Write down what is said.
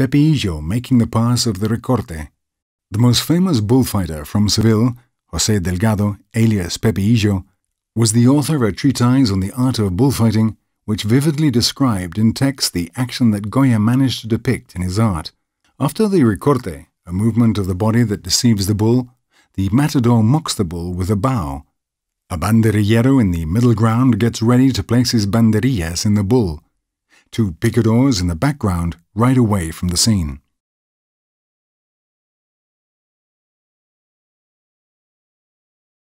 Pepillo making the pass of the recorte. The most famous bullfighter from Seville, Jose Delgado, alias Pepillo, was the author of a treatise on the art of bullfighting which vividly described in text the action that Goya managed to depict in his art. After the recorte, a movement of the body that deceives the bull, the matador mocks the bull with a bow. A banderillero in the middle ground gets ready to place his banderillas in the bull. Two picadors in the background right away from the scene.